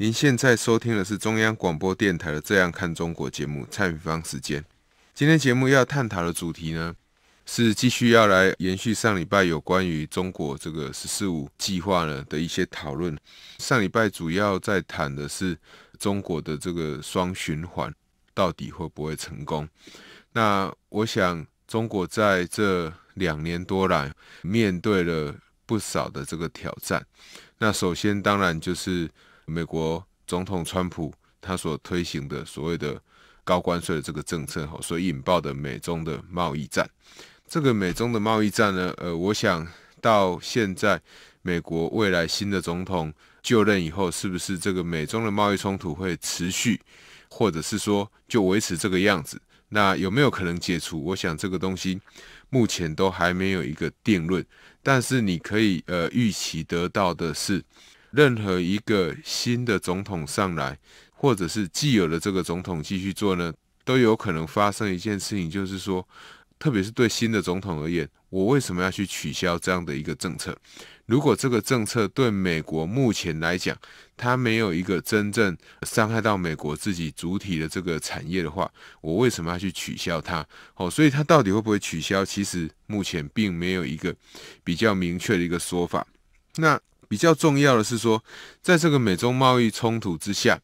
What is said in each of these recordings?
您现在收听的是中央广播电台的《这样看中国》节目，蔡明芳时间。今天节目要探讨的主题呢，是继续要来延续上礼拜有关于中国这个“十四五”计划呢的一些讨论。上礼拜主要在谈的是中国的这个双循环到底会不会成功。那我想，中国在这两年多来面对了不少的这个挑战。那首先，当然就是。美国总统川普他所推行的所谓的高关税的这个政策，哈，所引爆的美中的贸易战。这个美中的贸易战呢，呃，我想到现在美国未来新的总统就任以后，是不是这个美中的贸易冲突会持续，或者是说就维持这个样子？那有没有可能解除？我想这个东西目前都还没有一个定论，但是你可以呃预期得到的是。任何一个新的总统上来，或者是既有的这个总统继续做呢，都有可能发生一件事情，就是说，特别是对新的总统而言，我为什么要去取消这样的一个政策？如果这个政策对美国目前来讲，它没有一个真正伤害到美国自己主体的这个产业的话，我为什么要去取消它？哦，所以它到底会不会取消？其实目前并没有一个比较明确的一个说法。那。比较重要的是说，在这个美中贸易冲突之下，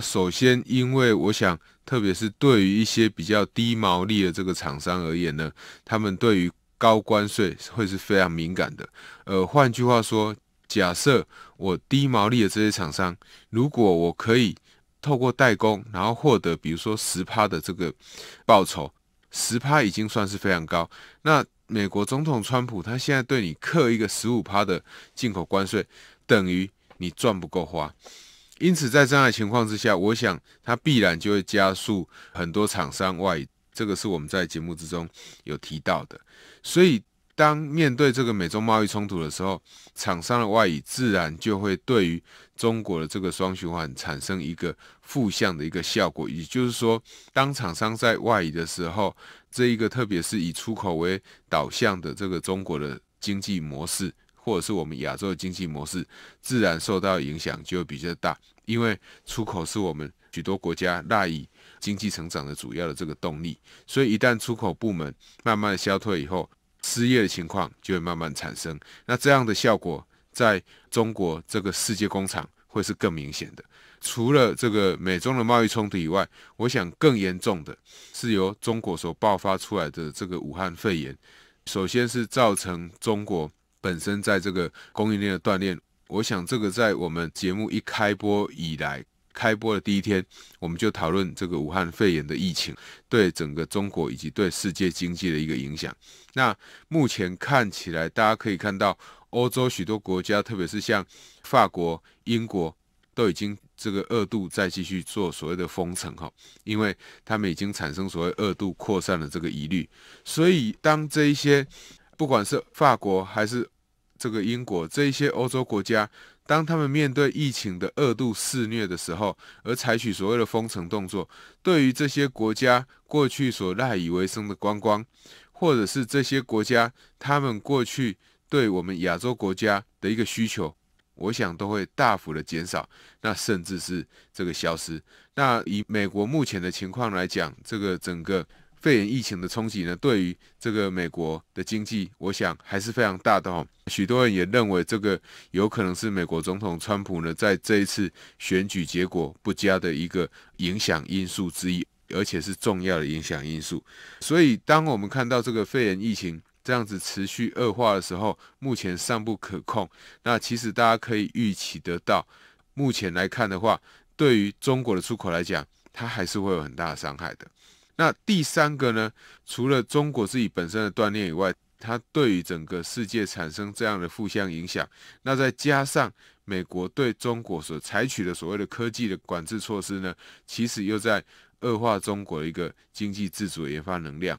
首先，因为我想，特别是对于一些比较低毛利的这个厂商而言呢，他们对于高关税会是非常敏感的。呃，换句话说，假设我低毛利的这些厂商，如果我可以透过代工，然后获得，比如说十趴的这个报酬，十趴已经算是非常高，那。美国总统川普他现在对你刻一个十五趴的进口关税，等于你赚不够花。因此，在这样的情况之下，我想他必然就会加速很多厂商外移。这个是我们在节目之中有提到的。所以，当面对这个美中贸易冲突的时候，厂商的外移自然就会对于中国的这个双循环产生一个负向的一个效果。也就是说，当厂商在外移的时候，这一个特别是以出口为导向的这个中国的经济模式，或者是我们亚洲的经济模式，自然受到影响就会比较大，因为出口是我们许多国家赖以经济成长的主要的这个动力，所以一旦出口部门慢慢消退以后，失业的情况就会慢慢产生，那这样的效果在中国这个世界工厂会是更明显的。除了这个美中的贸易冲突以外，我想更严重的是由中国所爆发出来的这个武汉肺炎。首先是造成中国本身在这个供应链的断裂。我想这个在我们节目一开播以来，开播的第一天，我们就讨论这个武汉肺炎的疫情对整个中国以及对世界经济的一个影响。那目前看起来，大家可以看到，欧洲许多国家，特别是像法国、英国，都已经。这个恶度再继续做所谓的封城哈，因为他们已经产生所谓恶度扩散的这个疑虑，所以当这一些不管是法国还是这个英国这一些欧洲国家，当他们面对疫情的恶度肆虐的时候，而采取所谓的封城动作，对于这些国家过去所赖以为生的观光，或者是这些国家他们过去对我们亚洲国家的一个需求。我想都会大幅的减少，那甚至是这个消失。那以美国目前的情况来讲，这个整个肺炎疫情的冲击呢，对于这个美国的经济，我想还是非常大的哦。许多人也认为这个有可能是美国总统川普呢在这一次选举结果不佳的一个影响因素之一，而且是重要的影响因素。所以，当我们看到这个肺炎疫情，这样子持续恶化的时候，目前尚不可控。那其实大家可以预期得到，目前来看的话，对于中国的出口来讲，它还是会有很大的伤害的。那第三个呢，除了中国自己本身的锻炼以外，它对于整个世界产生这样的负向影响。那再加上美国对中国所采取的所谓的科技的管制措施呢，其实又在恶化中国一个经济自主研发能量。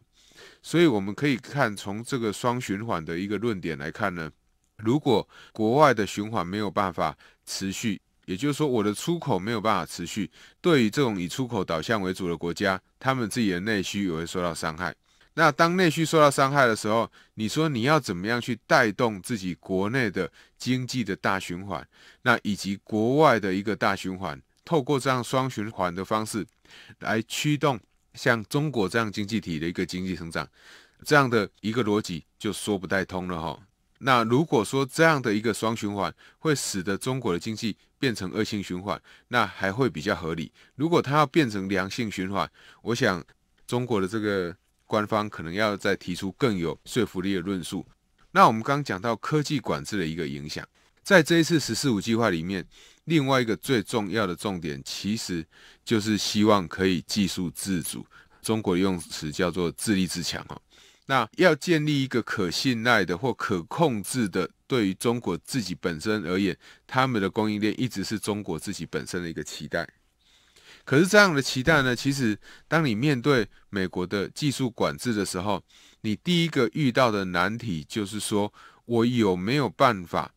所以我们可以看从这个双循环的一个论点来看呢，如果国外的循环没有办法持续，也就是说我的出口没有办法持续，对于这种以出口导向为主的国家，他们自己的内需也会受到伤害。那当内需受到伤害的时候，你说你要怎么样去带动自己国内的经济的大循环，那以及国外的一个大循环，透过这样双循环的方式来驱动。像中国这样经济体的一个经济成长，这样的一个逻辑就说不太通了哈。那如果说这样的一个双循环会使得中国的经济变成恶性循环，那还会比较合理。如果它要变成良性循环，我想中国的这个官方可能要再提出更有说服力的论述。那我们刚讲到科技管制的一个影响，在这一次“十四五”计划里面。另外一个最重要的重点，其实就是希望可以技术自主。中国用词叫做自立自强哦。那要建立一个可信赖的或可控制的，对于中国自己本身而言，他们的供应链一直是中国自己本身的一个期待。可是这样的期待呢，其实当你面对美国的技术管制的时候，你第一个遇到的难题就是说，我有没有办法？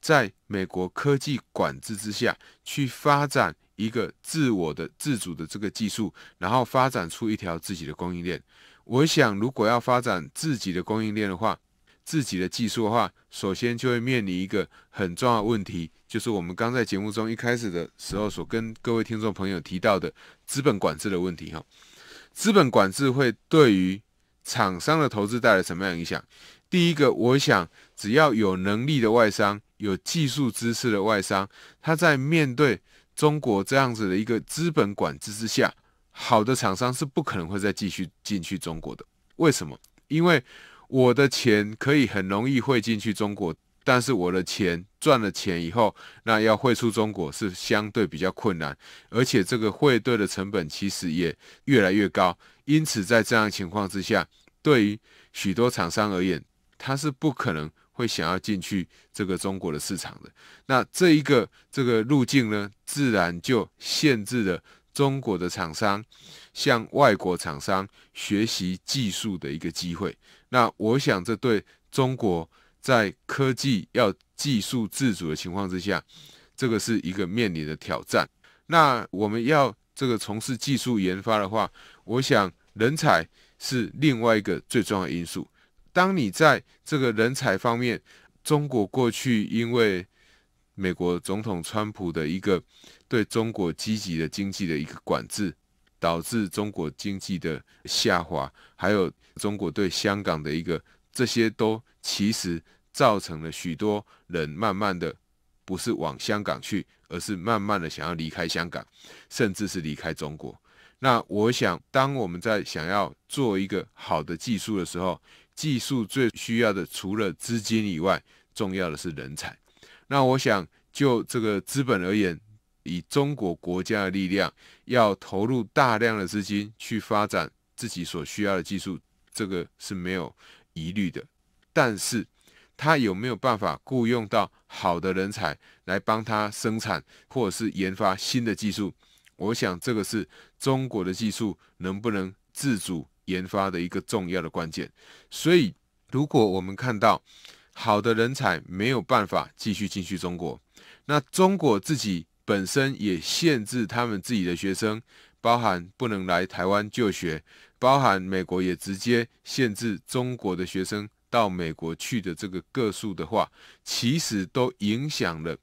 在美国科技管制之下去发展一个自我的自主的这个技术，然后发展出一条自己的供应链。我想，如果要发展自己的供应链的话，自己的技术的话，首先就会面临一个很重要问题，就是我们刚在节目中一开始的时候所跟各位听众朋友提到的资本管制的问题。哈，资本管制会对于厂商的投资带来什么样影响？第一个，我想。只要有能力的外商、有技术知识的外商，他在面对中国这样子的一个资本管制之下，好的厂商是不可能会再继续进去中国的。为什么？因为我的钱可以很容易汇进去中国，但是我的钱赚了钱以后，那要汇出中国是相对比较困难，而且这个汇兑的成本其实也越来越高。因此，在这样情况之下，对于许多厂商而言，他是不可能。会想要进去这个中国的市场的，那这一个这个路径呢，自然就限制了中国的厂商向外国厂商学习技术的一个机会。那我想，这对中国在科技要技术自主的情况之下，这个是一个面临的挑战。那我们要这个从事技术研发的话，我想人才是另外一个最重要的因素。当你在这个人才方面，中国过去因为美国总统川普的一个对中国积极的经济的一个管制，导致中国经济的下滑，还有中国对香港的一个这些都其实造成了许多人慢慢的不是往香港去，而是慢慢的想要离开香港，甚至是离开中国。那我想，当我们在想要做一个好的技术的时候，技术最需要的，除了资金以外，重要的是人才。那我想，就这个资本而言，以中国国家的力量，要投入大量的资金去发展自己所需要的技术，这个是没有疑虑的。但是，他有没有办法雇佣到好的人才来帮他生产或者是研发新的技术？我想，这个是中国的技术能不能自主？研发的一个重要的关键，所以如果我们看到好的人才没有办法继续进去中国，那中国自己本身也限制他们自己的学生，包含不能来台湾就学，包含美国也直接限制中国的学生到美国去的这个个数的话，其实都影响了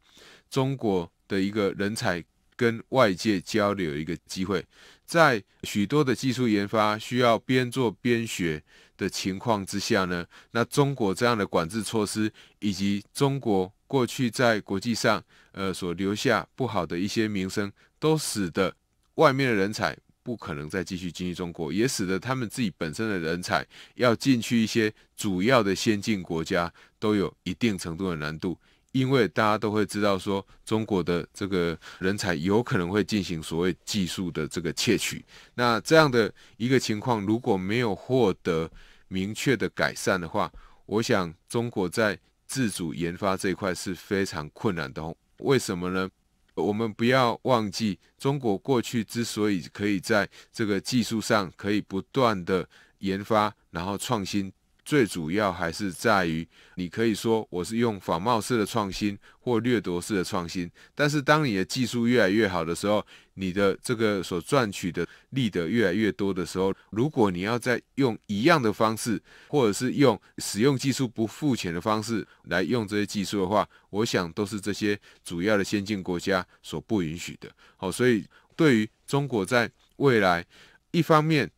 中国的一个人才跟外界交流一个机会。在许多的技术研发需要边做边学的情况之下呢，那中国这样的管制措施，以及中国过去在国际上，呃，所留下不好的一些名声，都使得外面的人才不可能再继续进入中国，也使得他们自己本身的人才要进去一些主要的先进国家，都有一定程度的难度。因为大家都会知道，说中国的这个人才有可能会进行所谓技术的这个窃取。那这样的一个情况，如果没有获得明确的改善的话，我想中国在自主研发这一块是非常困难的。为什么呢？我们不要忘记，中国过去之所以可以在这个技术上可以不断的研发，然后创新。最主要还是在于，你可以说我是用仿冒式的创新或掠夺式的创新，但是当你的技术越来越好的时候，你的这个所赚取的利得越来越多的时候，如果你要再用一样的方式，或者是用使用技术不付钱的方式来用这些技术的话，我想都是这些主要的先进国家所不允许的。好，所以对于中国在未来，一方面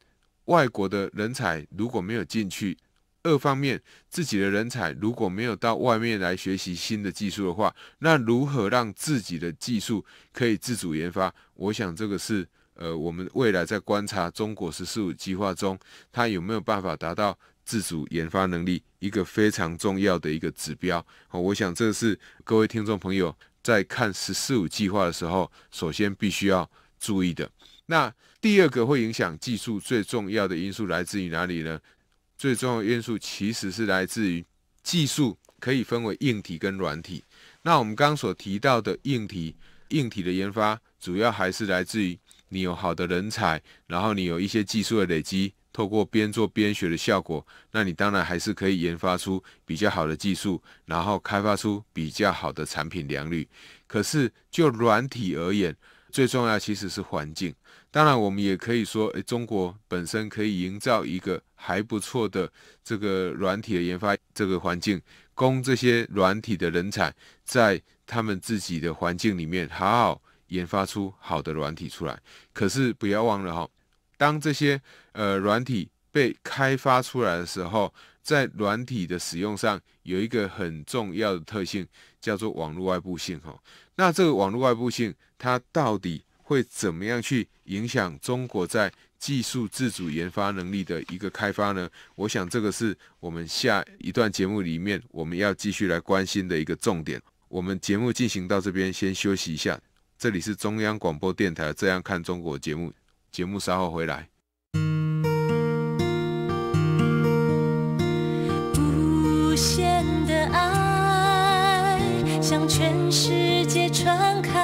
外国的人才如果没有进去，二方面，自己的人才如果没有到外面来学习新的技术的话，那如何让自己的技术可以自主研发？我想这个是呃，我们未来在观察中国十四五计划中，它有没有办法达到自主研发能力一个非常重要的一个指标。哦，我想这是各位听众朋友在看十四五计划的时候，首先必须要注意的。那第二个会影响技术最重要的因素来自于哪里呢？最重要的因素其实是来自于技术，可以分为硬体跟软体。那我们刚所提到的硬体，硬体的研发主要还是来自于你有好的人才，然后你有一些技术的累积，透过边做边学的效果，那你当然还是可以研发出比较好的技术，然后开发出比较好的产品良率。可是就软体而言，最重要其实是环境，当然我们也可以说，诶，中国本身可以营造一个还不错的这个软体的研发这个环境，供这些软体的人才在他们自己的环境里面好好研发出好的软体出来。可是不要忘了哈，当这些呃软体被开发出来的时候。在软体的使用上有一个很重要的特性，叫做网络外部性哈。那这个网络外部性，它到底会怎么样去影响中国在技术自主研发能力的一个开发呢？我想这个是我们下一段节目里面我们要继续来关心的一个重点。我们节目进行到这边，先休息一下。这里是中央广播电台《这样看中国》节目，节目稍后回来。向全世界传开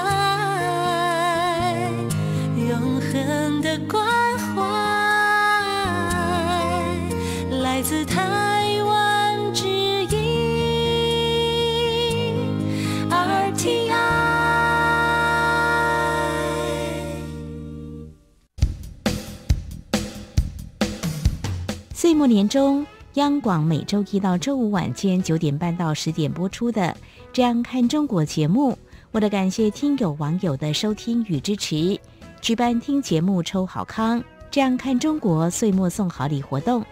永恒的关怀，来自台湾之音 RTI。岁末年终。央广每周一到周五晚间九点半到十点播出的这样看中国节目，为了感谢听友网友的收听与支持，举办听节目抽好康，这样看中国岁末送好礼活动。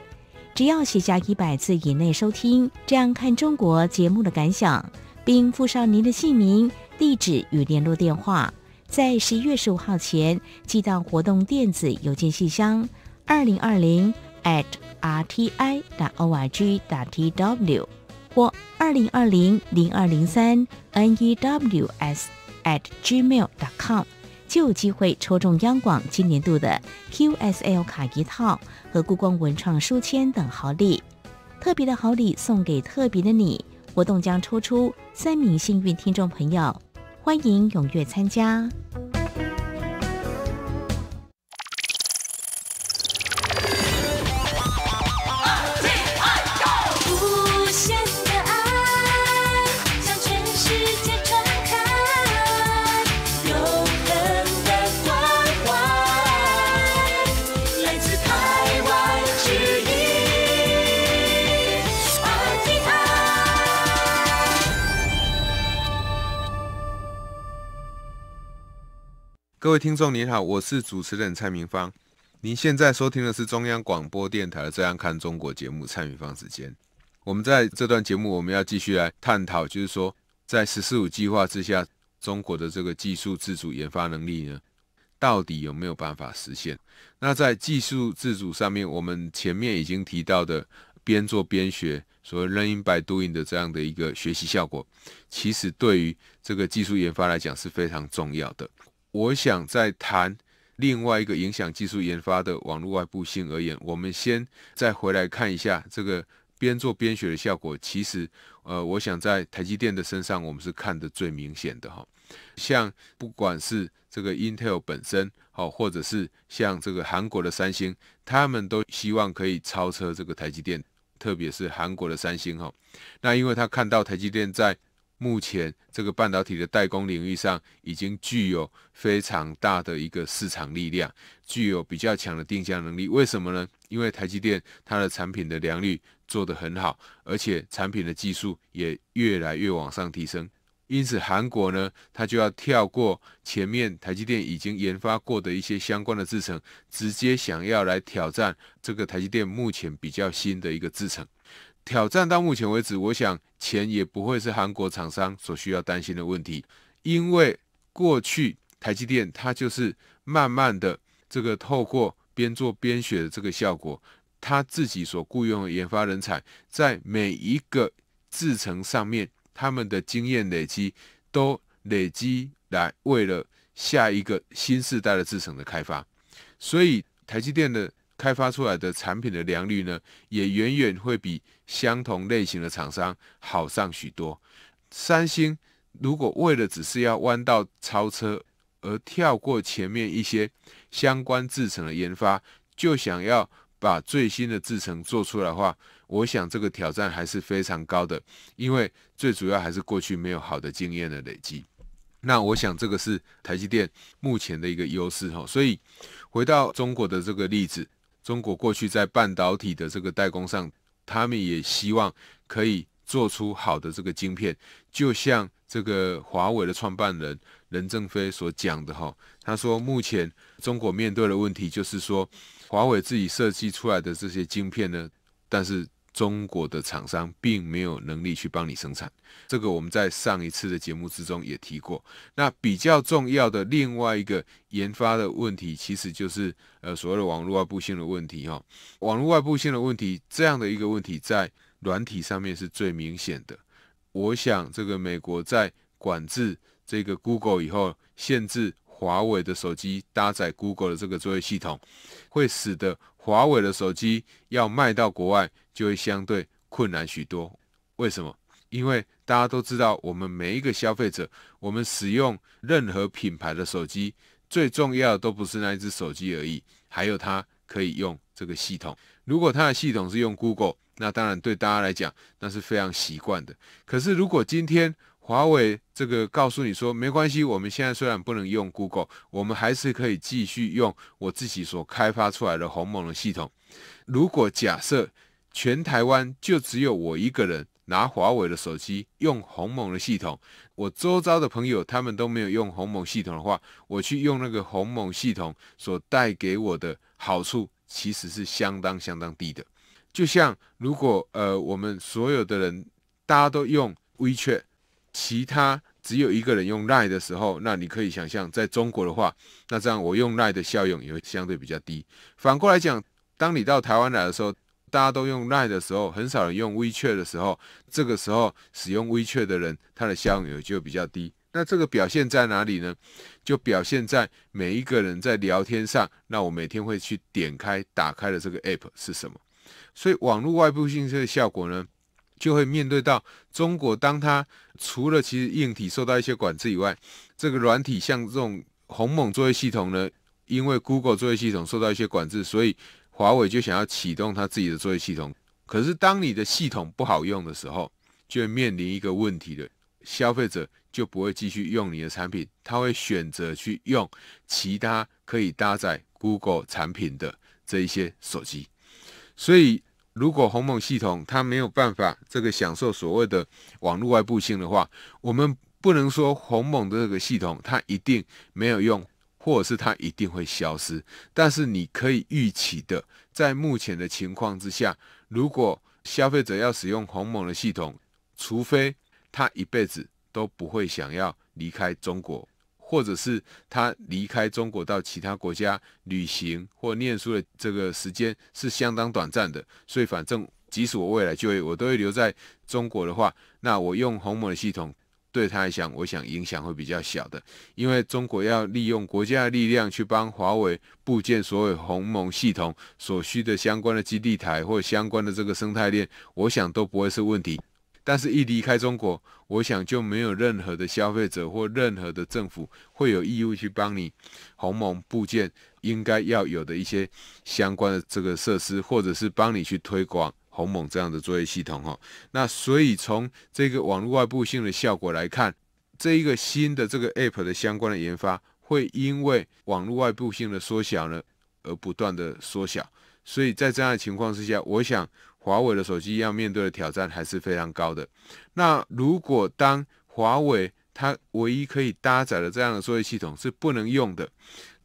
只要写下一百字以内收听这样看中国节目的感想，并附上您的姓名、地址与联络电话，在十一月十五号前寄到活动电子邮件信箱：二零二零 at rti d o r g d tw。或二零二零零二零三 n e w s at gmail dot com 就有机会抽中央广今年度的 Q S L 卡一套和故宫文创书签等好礼，特别的好礼送给特别的你。活动将抽出三名幸运听众朋友，欢迎踊跃参加。各位听众，您好，我是主持人蔡明芳。您现在收听的是中央广播电台《这样看中国》节目，蔡明芳时间。我们在这段节目，我们要继续来探讨，就是说，在“十四五”计划之下，中国的这个技术自主研发能力呢，到底有没有办法实现？那在技术自主上面，我们前面已经提到的“边做边学”，所谓 “learning by doing” 的这样的一个学习效果，其实对于这个技术研发来讲是非常重要的。我想再谈另外一个影响技术研发的网络外部性而言，我们先再回来看一下这个边做边学的效果。其实，呃，我想在台积电的身上，我们是看得最明显的哈。像不管是这个 Intel 本身，好，或者是像这个韩国的三星，他们都希望可以超车这个台积电，特别是韩国的三星哈。那因为他看到台积电在目前这个半导体的代工领域上，已经具有非常大的一个市场力量，具有比较强的定价能力。为什么呢？因为台积电它的产品的良率做得很好，而且产品的技术也越来越往上提升。因此，韩国呢，它就要跳过前面台积电已经研发过的一些相关的制程，直接想要来挑战这个台积电目前比较新的一个制程。挑战到目前为止，我想钱也不会是韩国厂商所需要担心的问题，因为过去台积电它就是慢慢的这个透过边做边学的这个效果，他自己所雇佣的研发人才，在每一个制程上面，他们的经验累积都累积来为了下一个新时代的制程的开发，所以台积电的。开发出来的产品的良率呢，也远远会比相同类型的厂商好上许多。三星如果为了只是要弯道超车而跳过前面一些相关制程的研发，就想要把最新的制程做出来的话，我想这个挑战还是非常高的，因为最主要还是过去没有好的经验的累积。那我想这个是台积电目前的一个优势哦。所以回到中国的这个例子。中国过去在半导体的这个代工上，他们也希望可以做出好的这个晶片。就像这个华为的创办人任正非所讲的哈，他说目前中国面对的问题就是说，华为自己设计出来的这些晶片呢，但是。中国的厂商并没有能力去帮你生产，这个我们在上一次的节目之中也提过。那比较重要的另外一个研发的问题，其实就是呃所谓的网络外部性的问题哈。网络外部性的问题，这样的一个问题在软体上面是最明显的。我想这个美国在管制这个 Google 以后，限制华为的手机搭载 Google 的这个作业系统，会使得。华为的手机要卖到国外，就会相对困难许多。为什么？因为大家都知道，我们每一个消费者，我们使用任何品牌的手机，最重要的都不是那一只手机而已，还有它可以用这个系统。如果它的系统是用 Google，那当然对大家来讲，那是非常习惯的。可是如果今天，华为这个告诉你说，没关系，我们现在虽然不能用 Google，我们还是可以继续用我自己所开发出来的鸿蒙的系统。如果假设全台湾就只有我一个人拿华为的手机用鸿蒙的系统，我周遭的朋友他们都没有用鸿蒙系统的话，我去用那个鸿蒙系统所带给我的好处，其实是相当相当低的。就像如果呃我们所有的人大家都用 WeChat。其他只有一个人用赖的时候，那你可以想象，在中国的话，那这样我用赖的效用也会相对比较低。反过来讲，当你到台湾来的时候，大家都用赖的时候，很少人用微 t 的时候，这个时候使用微 t 的人，他的效用也就比较低。那这个表现在哪里呢？就表现在每一个人在聊天上，那我每天会去点开打开的这个 app 是什么？所以网络外部性这效果呢？就会面对到中国，当它除了其实硬体受到一些管制以外，这个软体像这种鸿蒙作业系统呢，因为 Google 作业系统受到一些管制，所以华为就想要启动它自己的作业系统。可是当你的系统不好用的时候，就会面临一个问题了，消费者就不会继续用你的产品，他会选择去用其他可以搭载 Google 产品的这一些手机，所以。如果鸿蒙系统它没有办法这个享受所谓的网络外部性的话，我们不能说鸿蒙的这个系统它一定没有用，或者是它一定会消失。但是你可以预期的，在目前的情况之下，如果消费者要使用鸿蒙的系统，除非他一辈子都不会想要离开中国。或者是他离开中国到其他国家旅行或念书的这个时间是相当短暂的，所以反正即使我未来就业，我都会留在中国的话，那我用鸿蒙的系统对他来讲，我想影响会比较小的，因为中国要利用国家的力量去帮华为部件所有鸿蒙系统所需的相关的基地台或相关的这个生态链，我想都不会是问题。但是，一离开中国，我想就没有任何的消费者或任何的政府会有义务去帮你鸿蒙部件应该要有的一些相关的这个设施，或者是帮你去推广鸿蒙这样的作业系统哈。那所以从这个网络外部性的效果来看，这一个新的这个 App 的相关的研发会因为网络外部性的缩小呢而不断的缩小。所以在这样的情况之下，我想华为的手机要面对的挑战还是非常高的。那如果当华为它唯一可以搭载的这样的作业系统是不能用的，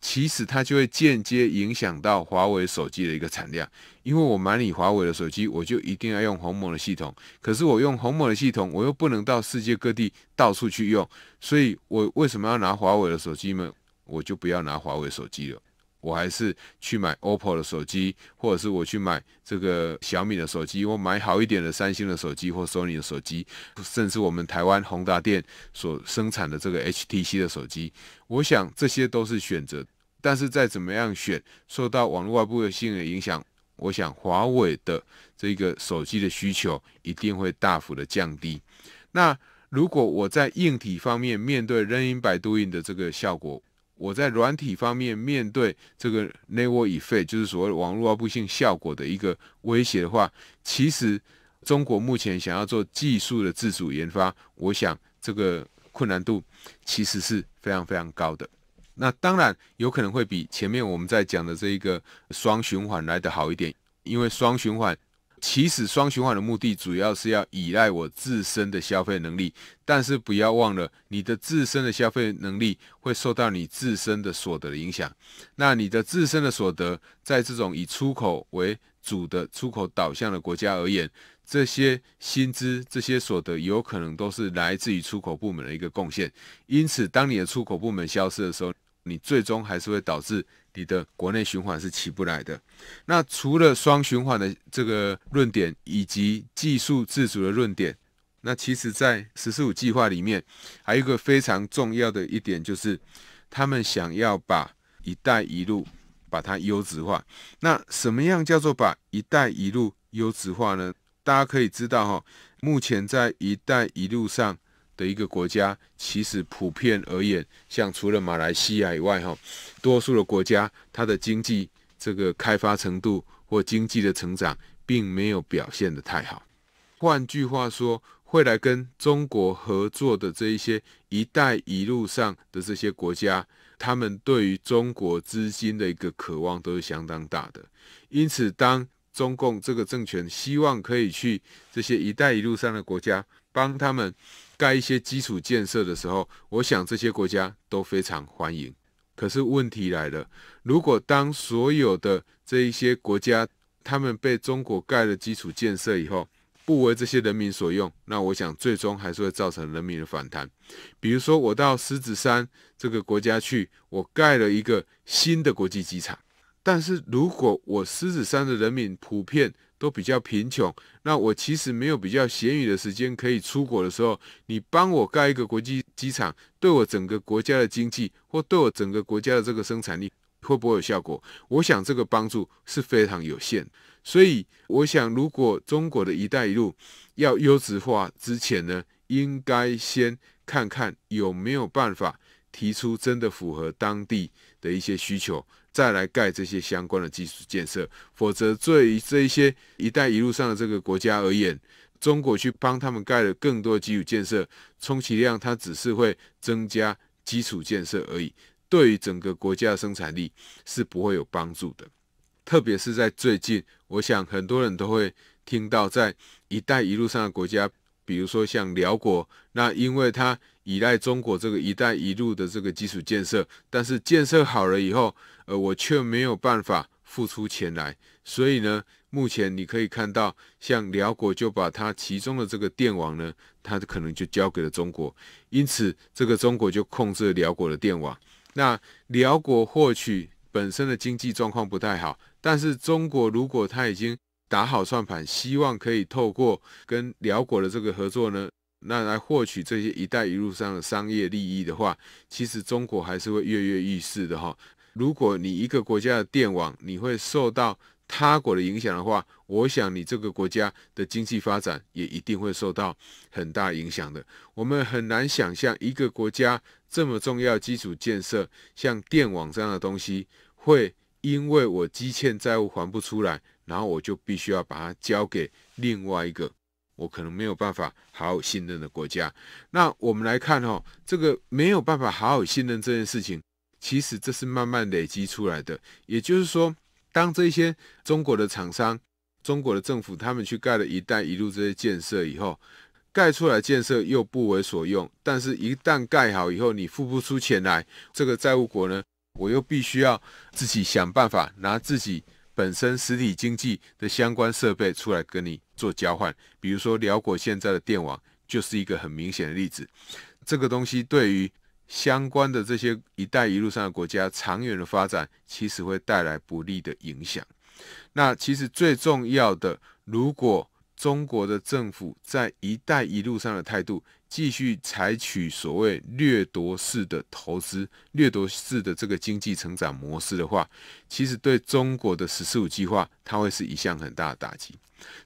其实它就会间接影响到华为手机的一个产量。因为我买你华为的手机，我就一定要用鸿蒙的系统。可是我用鸿蒙的系统，我又不能到世界各地到处去用，所以我为什么要拿华为的手机呢？我就不要拿华为手机了。我还是去买 OPPO 的手机，或者是我去买这个小米的手机，我买好一点的三星的手机或 Sony 的手机，甚至我们台湾宏达电所生产的这个 HTC 的手机。我想这些都是选择，但是再怎么样选，受到网络外部的性的影响，我想华为的这个手机的需求一定会大幅的降低。那如果我在硬体方面面对任英百度印的这个效果。我在软体方面面对这个内窝已废，就是所谓网络不性效果的一个威胁的话，其实中国目前想要做技术的自主研发，我想这个困难度其实是非常非常高的。那当然有可能会比前面我们在讲的这一个双循环来得好一点，因为双循环。其实双循环的目的主要是要依赖我自身的消费能力，但是不要忘了，你的自身的消费能力会受到你自身的所得的影响。那你的自身的所得，在这种以出口为主的出口导向的国家而言，这些薪资、这些所得有可能都是来自于出口部门的一个贡献。因此，当你的出口部门消失的时候，你最终还是会导致你的国内循环是起不来的。那除了双循环的这个论点以及技术自主的论点，那其实，在十四五计划里面，还有一个非常重要的一点，就是他们想要把“一带一路”把它优质化。那什么样叫做把“一带一路”优质化呢？大家可以知道哈，目前在“一带一路”上。的一个国家，其实普遍而言，像除了马来西亚以外，哈，多数的国家，它的经济这个开发程度或经济的成长，并没有表现的太好。换句话说，会来跟中国合作的这一些“一带一路”上的这些国家，他们对于中国资金的一个渴望都是相当大的。因此，当中共这个政权希望可以去这些“一带一路”上的国家。帮他们盖一些基础建设的时候，我想这些国家都非常欢迎。可是问题来了，如果当所有的这一些国家他们被中国盖了基础建设以后，不为这些人民所用，那我想最终还是会造成人民的反弹。比如说，我到狮子山这个国家去，我盖了一个新的国际机场，但是如果我狮子山的人民普遍，都比较贫穷，那我其实没有比较闲余的时间可以出国的时候，你帮我盖一个国际机场，对我整个国家的经济或对我整个国家的这个生产力会不会有效果？我想这个帮助是非常有限，所以我想如果中国的一带一路要优质化之前呢，应该先看看有没有办法。提出真的符合当地的一些需求，再来盖这些相关的基础建设，否则对于这一些“一带一路”上的这个国家而言，中国去帮他们盖了更多基础建设，充其量它只是会增加基础建设而已，对于整个国家的生产力是不会有帮助的。特别是在最近，我想很多人都会听到，在“一带一路”上的国家，比如说像辽国，那因为它。依赖中国这个“一带一路”的这个基础建设，但是建设好了以后，呃，我却没有办法付出钱来。所以呢，目前你可以看到，像辽国就把它其中的这个电网呢，它可能就交给了中国，因此这个中国就控制了辽国的电网。那辽国获取本身的经济状况不太好，但是中国如果他已经打好算盘，希望可以透过跟辽国的这个合作呢？那来获取这些“一带一路”上的商业利益的话，其实中国还是会跃跃欲试的哈。如果你一个国家的电网你会受到他国的影响的话，我想你这个国家的经济发展也一定会受到很大影响的。我们很难想象一个国家这么重要基础建设，像电网这样的东西，会因为我积欠债务还不出来，然后我就必须要把它交给另外一个。我可能没有办法好好信任的国家，那我们来看哦，这个没有办法好好信任这件事情，其实这是慢慢累积出来的。也就是说，当这些中国的厂商、中国的政府他们去盖了一带一路这些建设以后，盖出来建设又不为所用，但是一旦盖好以后，你付不出钱来，这个债务国呢，我又必须要自己想办法拿自己本身实体经济的相关设备出来跟你。做交换，比如说，辽国现在的电网就是一个很明显的例子。这个东西对于相关的这些“一带一路”上的国家长远的发展，其实会带来不利的影响。那其实最重要的，如果中国的政府在“一带一路”上的态度继续采取所谓掠夺式的投资、掠夺式的这个经济成长模式的话，其实对中国的“十四五”计划，它会是一项很大的打击。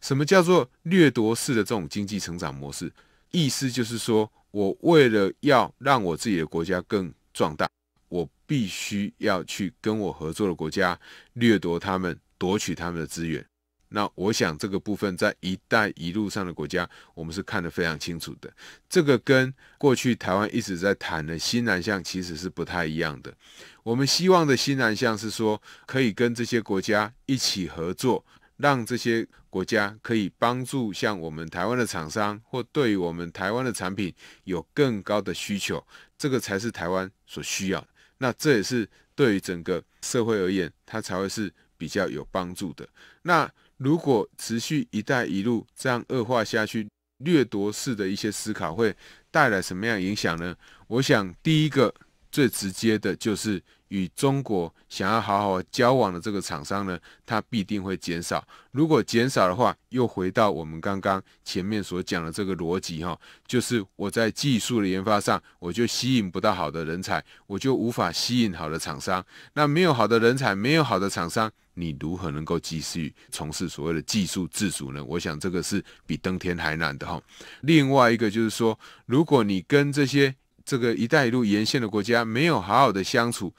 什么叫做掠夺式的这种经济成长模式？意思就是说，我为了要让我自己的国家更壮大，我必须要去跟我合作的国家掠夺他们，夺取他们的资源。那我想这个部分在“一带一路”上的国家，我们是看得非常清楚的。这个跟过去台湾一直在谈的新南向其实是不太一样的。我们希望的新南向是说，可以跟这些国家一起合作。让这些国家可以帮助像我们台湾的厂商，或对于我们台湾的产品有更高的需求，这个才是台湾所需要的。那这也是对于整个社会而言，它才会是比较有帮助的。那如果持续“一带一路”这样恶化下去，掠夺式的一些思考会带来什么样影响呢？我想第一个最直接的就是。与中国想要好好交往的这个厂商呢，它必定会减少。如果减少的话，又回到我们刚刚前面所讲的这个逻辑哈，就是我在技术的研发上，我就吸引不到好的人才，我就无法吸引好的厂商。那没有好的人才，没有好的厂商，你如何能够继续从事所谓的技术自主呢？我想这个是比登天还难的哈。另外一个就是说，如果你跟这些这个“一带一路”沿线的国家没有好好的相处，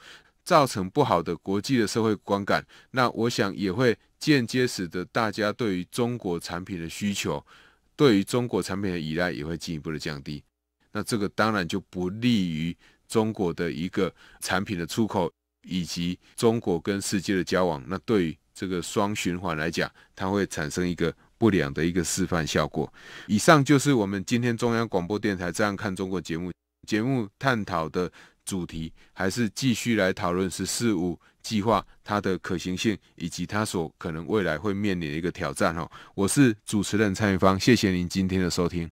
造成不好的国际的社会观感，那我想也会间接使得大家对于中国产品的需求，对于中国产品的依赖也会进一步的降低。那这个当然就不利于中国的一个产品的出口，以及中国跟世界的交往。那对于这个双循环来讲，它会产生一个不良的一个示范效果。以上就是我们今天中央广播电台《这样看中国》节目。节目探讨的主题还是继续来讨论“十四五”计划，它的可行性以及它所可能未来会面临的一个挑战。哈，我是主持人蔡郁芳，谢谢您今天的收听。